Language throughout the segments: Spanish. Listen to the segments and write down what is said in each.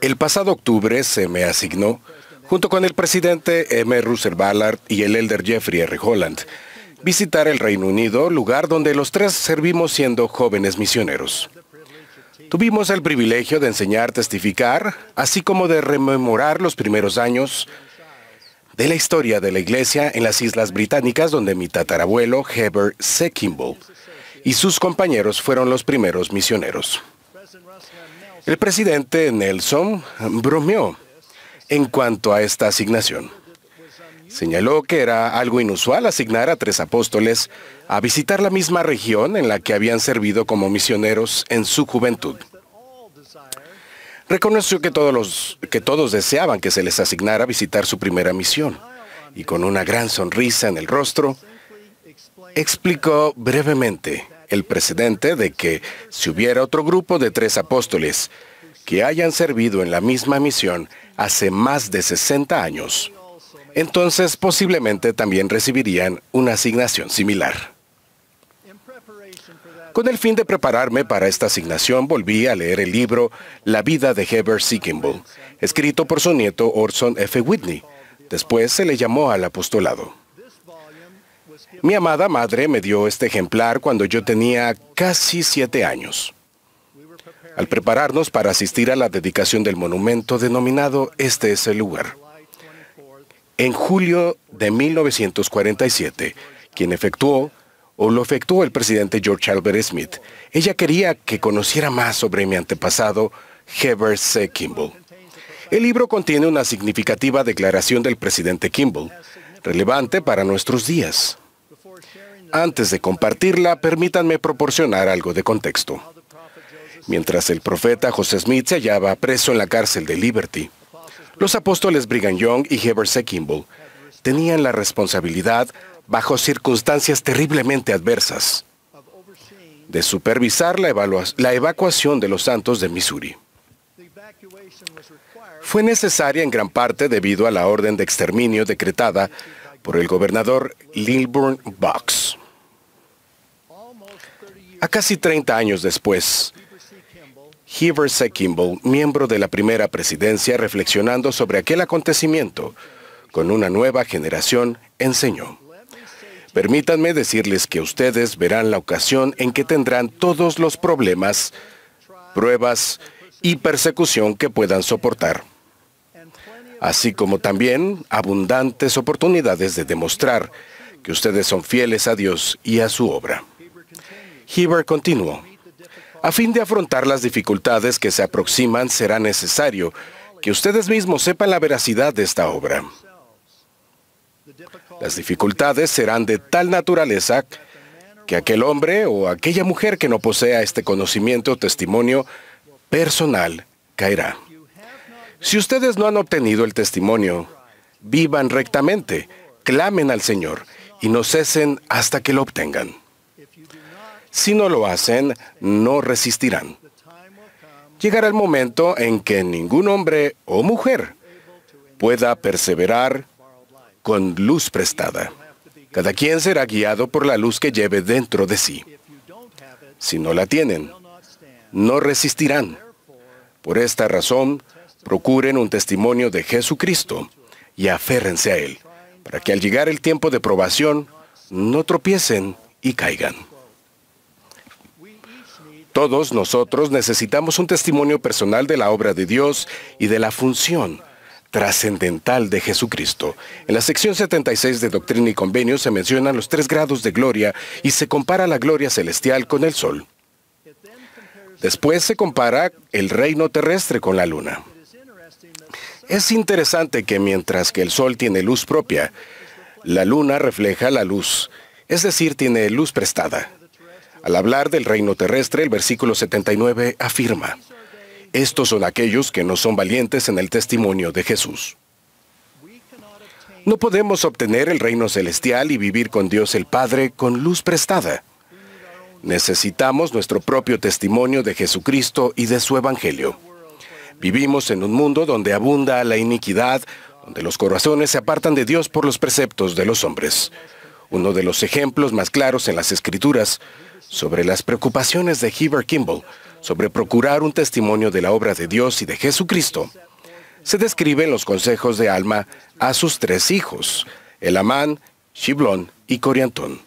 El pasado octubre se me asignó, junto con el presidente M. Russell Ballard y el elder Jeffrey R. Holland, visitar el Reino Unido, lugar donde los tres servimos siendo jóvenes misioneros. Tuvimos el privilegio de enseñar, testificar, así como de rememorar los primeros años de la historia de la iglesia en las Islas Británicas, donde mi tatarabuelo Heber Kimball, y sus compañeros fueron los primeros misioneros. El presidente Nelson bromeó en cuanto a esta asignación. Señaló que era algo inusual asignar a tres apóstoles a visitar la misma región en la que habían servido como misioneros en su juventud. Reconoció que todos, deseaban que se les asignara a visitar su primera misión y con una gran sonrisa en el rostro, explicó brevemente el precedente de que si hubiera otro grupo de tres apóstoles que hayan servido en la misma misión hace más de 60 años, entonces posiblemente también recibirían una asignación similar. Con el fin de prepararme para esta asignación, volví a leer el libro La vida de Heber C. escrito por su nieto Orson F. Whitney. Después se le llamó al apostolado. Mi amada madre me dio este ejemplar cuando yo tenía casi siete años. Al prepararnos para asistir a la dedicación del monumento denominado Este es el lugar. En julio de 1947, quien efectuó o lo efectuó el presidente George Albert Smith, ella quería que conociera más sobre mi antepasado, Heber C. Kimball. El libro contiene una significativa declaración del presidente Kimball, relevante para nuestros días. Antes de compartirla, permítanme proporcionar algo de contexto. Mientras el profeta José Smith se hallaba preso en la cárcel de Liberty, los apóstoles Brigham Young y Heber C. Kimball tenían la responsabilidad, bajo circunstancias terriblemente adversas, de supervisar la, la evacuación de los santos de Missouri. Fue necesaria en gran parte debido a la orden de exterminio decretada por el gobernador Lilburn Box. A casi 30 años después, Heber C. Kimball, miembro de la primera presidencia, reflexionando sobre aquel acontecimiento con una nueva generación, enseñó. Permítanme decirles que ustedes verán la ocasión en que tendrán todos los problemas, pruebas y persecución que puedan soportar, así como también abundantes oportunidades de demostrar que ustedes son fieles a Dios y a su obra. Heber continuó. A fin de afrontar las dificultades que se aproximan, será necesario que ustedes mismos sepan la veracidad de esta obra. Las dificultades serán de tal naturaleza que aquel hombre o aquella mujer que no posea este conocimiento o testimonio personal caerá. Si ustedes no han obtenido el testimonio, vivan rectamente, clamen al Señor y no cesen hasta que lo obtengan. Si no lo hacen, no resistirán. Llegará el momento en que ningún hombre o mujer pueda perseverar con luz prestada. Cada quien será guiado por la luz que lleve dentro de sí. Si no la tienen, no resistirán. Por esta razón, procuren un testimonio de Jesucristo y aférrense a Él, para que al llegar el tiempo de probación, no tropiecen y caigan. Todos nosotros necesitamos un testimonio personal de la obra de Dios y de la función trascendental de Jesucristo. En la sección 76 de Doctrina y Convenio se mencionan los tres grados de gloria y se compara la gloria celestial con el sol. Después se compara el reino terrestre con la luna. Es interesante que mientras que el sol tiene luz propia, la luna refleja la luz, es decir, tiene luz prestada. Al hablar del reino terrestre, el versículo 79 afirma, estos son aquellos que no son valientes en el testimonio de Jesús. No podemos obtener el reino celestial y vivir con Dios el Padre con luz prestada. Necesitamos nuestro propio testimonio de Jesucristo y de su Evangelio. Vivimos en un mundo donde abunda la iniquidad, donde los corazones se apartan de Dios por los preceptos de los hombres uno de los ejemplos más claros en las escrituras sobre las preocupaciones de Heber Kimball sobre procurar un testimonio de la obra de Dios y de Jesucristo. Se describen los consejos de Alma a sus tres hijos, Elamán, Shiblón y Coriantón.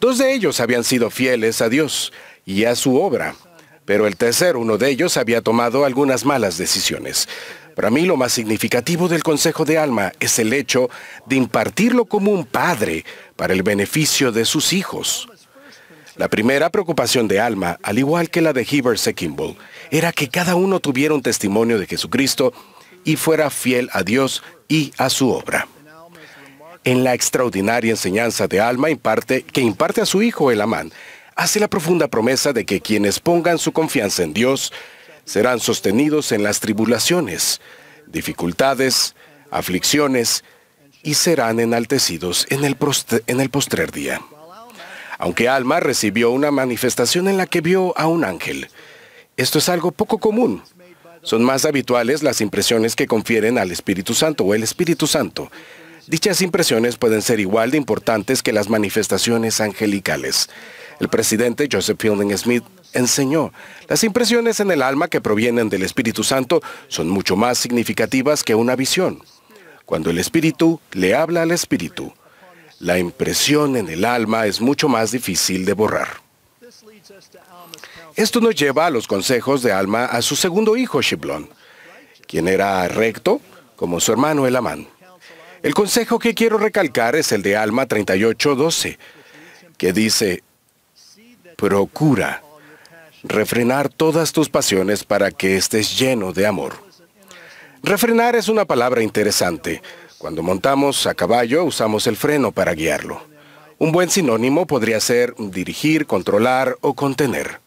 Dos de ellos habían sido fieles a Dios y a su obra, pero el tercer, uno de ellos, había tomado algunas malas decisiones. Para mí lo más significativo del Consejo de Alma es el hecho de impartirlo como un padre para el beneficio de sus hijos. La primera preocupación de Alma, al igual que la de Heber Sekimbol, era que cada uno tuviera un testimonio de Jesucristo y fuera fiel a Dios y a su obra. En la extraordinaria enseñanza de Alma imparte, que imparte a su hijo el Amán, hace la profunda promesa de que quienes pongan su confianza en Dios serán sostenidos en las tribulaciones, dificultades, aflicciones, y serán enaltecidos en el, en el postrer día. Aunque Alma recibió una manifestación en la que vio a un ángel, esto es algo poco común. Son más habituales las impresiones que confieren al Espíritu Santo o el Espíritu Santo. Dichas impresiones pueden ser igual de importantes que las manifestaciones angelicales. El presidente Joseph Fielding Smith enseñó. Las impresiones en el alma que provienen del Espíritu Santo son mucho más significativas que una visión. Cuando el Espíritu le habla al Espíritu, la impresión en el alma es mucho más difícil de borrar. Esto nos lleva a los consejos de Alma a su segundo hijo, Shiblon, quien era recto como su hermano Elamán. El consejo que quiero recalcar es el de Alma 38.12, que dice, procura refrenar todas tus pasiones para que estés lleno de amor. Refrenar es una palabra interesante. Cuando montamos a caballo usamos el freno para guiarlo. Un buen sinónimo podría ser dirigir, controlar o contener.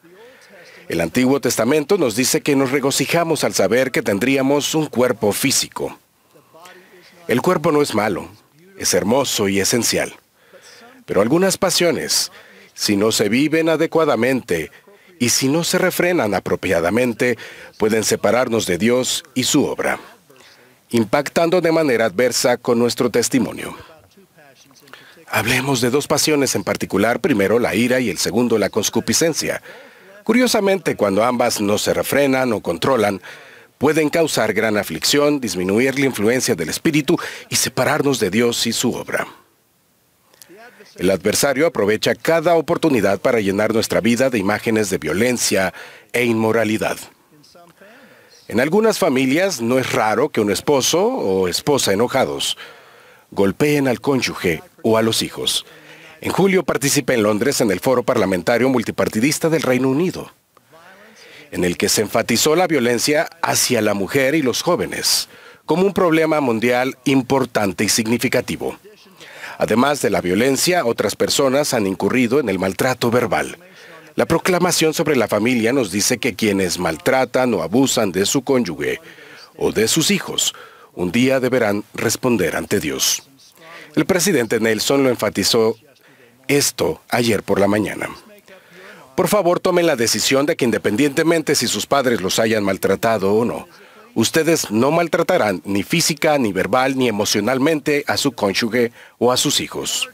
El Antiguo Testamento nos dice que nos regocijamos al saber que tendríamos un cuerpo físico. El cuerpo no es malo, es hermoso y esencial. Pero algunas pasiones, si no se viven adecuadamente, y si no se refrenan apropiadamente, pueden separarnos de Dios y su obra, impactando de manera adversa con nuestro testimonio. Hablemos de dos pasiones en particular, primero la ira y el segundo la conscupiscencia. Curiosamente, cuando ambas no se refrenan o controlan, pueden causar gran aflicción, disminuir la influencia del Espíritu y separarnos de Dios y su obra. El adversario aprovecha cada oportunidad para llenar nuestra vida de imágenes de violencia e inmoralidad. En algunas familias no es raro que un esposo o esposa enojados golpeen al cónyuge o a los hijos. En julio participé en Londres en el foro parlamentario multipartidista del Reino Unido, en el que se enfatizó la violencia hacia la mujer y los jóvenes como un problema mundial importante y significativo. Además de la violencia, otras personas han incurrido en el maltrato verbal. La proclamación sobre la familia nos dice que quienes maltratan o abusan de su cónyuge o de sus hijos, un día deberán responder ante Dios. El presidente Nelson lo enfatizó esto ayer por la mañana. Por favor, tomen la decisión de que independientemente si sus padres los hayan maltratado o no, ustedes no maltratarán ni física, ni verbal, ni emocionalmente a su cónyuge o a sus hijos.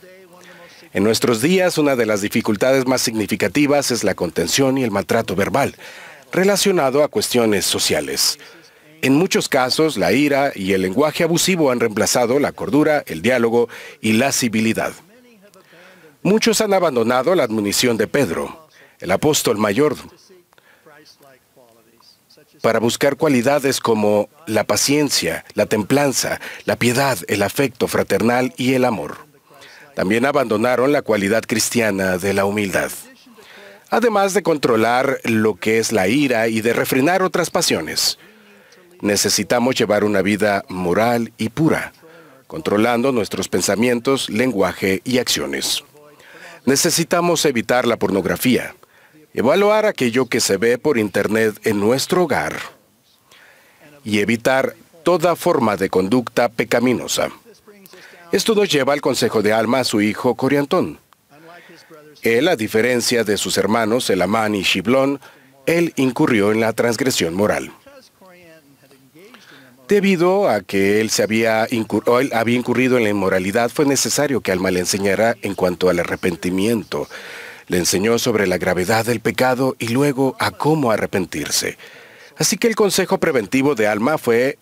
En nuestros días, una de las dificultades más significativas es la contención y el maltrato verbal, relacionado a cuestiones sociales. En muchos casos, la ira y el lenguaje abusivo han reemplazado la cordura, el diálogo y la civilidad. Muchos han abandonado la admonición de Pedro, el apóstol mayor, para buscar cualidades como la paciencia, la templanza, la piedad, el afecto fraternal y el amor. También abandonaron la cualidad cristiana de la humildad, además de controlar lo que es la ira y de refrenar otras pasiones. Necesitamos llevar una vida moral y pura, controlando nuestros pensamientos, lenguaje y acciones. Necesitamos evitar la pornografía, evaluar aquello que se ve por Internet en nuestro hogar y evitar toda forma de conducta pecaminosa. Esto nos lleva al consejo de Alma a su hijo Coriantón. Él, a diferencia de sus hermanos Elamán y Shiblón, él incurrió en la transgresión moral. Debido a que él, se había, había incurrido en la inmoralidad, fue necesario que Alma le enseñara en cuanto al arrepentimiento, le enseñó sobre la gravedad del pecado y luego a cómo arrepentirse. Así que el consejo preventivo de Alma fue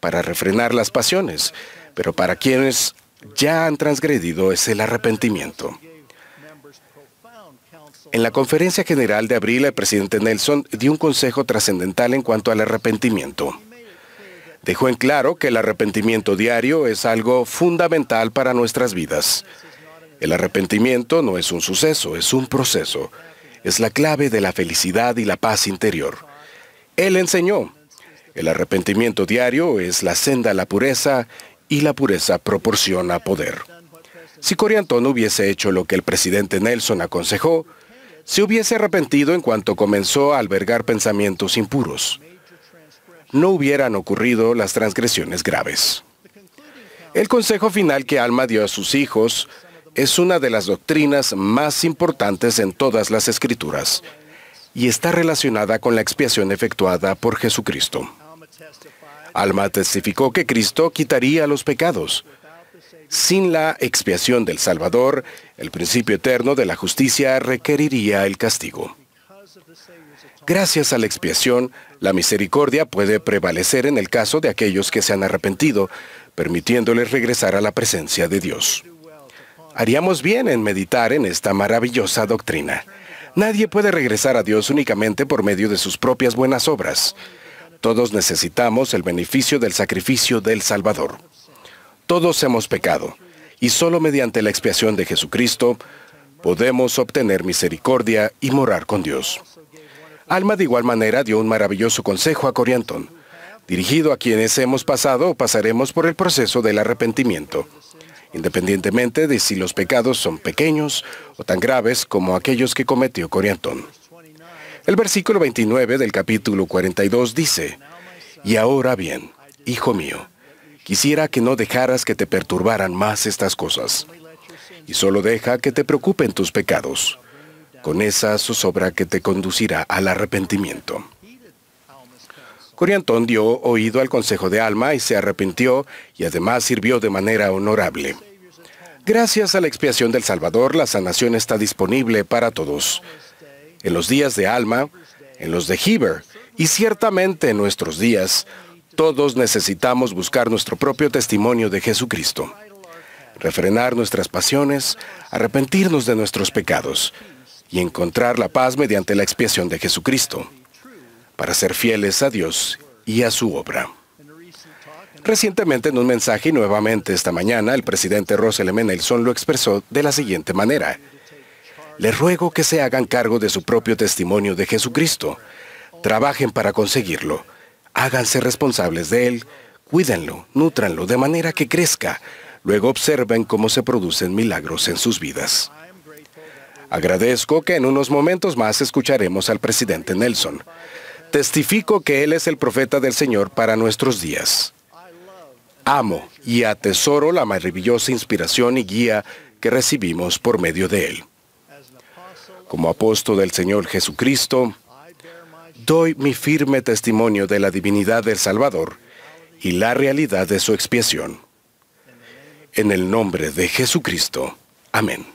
para refrenar las pasiones, pero para quienes ya han transgredido es el arrepentimiento. En la conferencia general de abril, el presidente Nelson dio un consejo trascendental en cuanto al arrepentimiento. Dejó en claro que el arrepentimiento diario es algo fundamental para nuestras vidas. El arrepentimiento no es un suceso, es un proceso. Es la clave de la felicidad y la paz interior. Él enseñó, el arrepentimiento diario es la senda a la pureza y la pureza proporciona poder. Si Coriantón hubiese hecho lo que el presidente Nelson aconsejó, se hubiese arrepentido en cuanto comenzó a albergar pensamientos impuros. No hubieran ocurrido las transgresiones graves. El consejo final que Alma dio a sus hijos es una de las doctrinas más importantes en todas las escrituras y está relacionada con la expiación efectuada por Jesucristo. Alma testificó que Cristo quitaría los pecados. Sin la expiación del Salvador, el principio eterno de la justicia requeriría el castigo. Gracias a la expiación, la misericordia puede prevalecer en el caso de aquellos que se han arrepentido, permitiéndoles regresar a la presencia de Dios. Haríamos bien en meditar en esta maravillosa doctrina. Nadie puede regresar a Dios únicamente por medio de sus propias buenas obras. Todos necesitamos el beneficio del sacrificio del Salvador. Todos hemos pecado, y solo mediante la expiación de Jesucristo podemos obtener misericordia y morar con Dios. Alma de igual manera dio un maravilloso consejo a Coriantón. dirigido a quienes hemos pasado o pasaremos por el proceso del arrepentimiento independientemente de si los pecados son pequeños o tan graves como aquellos que cometió Coriantón. El versículo 29 del capítulo 42 dice, Y ahora bien, hijo mío, quisiera que no dejaras que te perturbaran más estas cosas, y solo deja que te preocupen tus pecados, con esa zozobra que te conducirá al arrepentimiento. Coriantón dio oído al consejo de Alma y se arrepintió y además sirvió de manera honorable. Gracias a la expiación del Salvador, la sanación está disponible para todos. En los días de Alma, en los de Heber y ciertamente en nuestros días, todos necesitamos buscar nuestro propio testimonio de Jesucristo, refrenar nuestras pasiones, arrepentirnos de nuestros pecados y encontrar la paz mediante la expiación de Jesucristo para ser fieles a Dios y a su obra. Recientemente, en un mensaje y nuevamente esta mañana, el presidente Russell M. Nelson lo expresó de la siguiente manera. Le ruego que se hagan cargo de su propio testimonio de Jesucristo. Trabajen para conseguirlo. Háganse responsables de él. Cuídenlo, nútranlo de manera que crezca. Luego observen cómo se producen milagros en sus vidas. Agradezco que en unos momentos más escucharemos al presidente Nelson. Testifico que Él es el profeta del Señor para nuestros días. Amo y atesoro la maravillosa inspiración y guía que recibimos por medio de Él. Como apóstol del Señor Jesucristo, doy mi firme testimonio de la divinidad del Salvador y la realidad de su expiación. En el nombre de Jesucristo. Amén.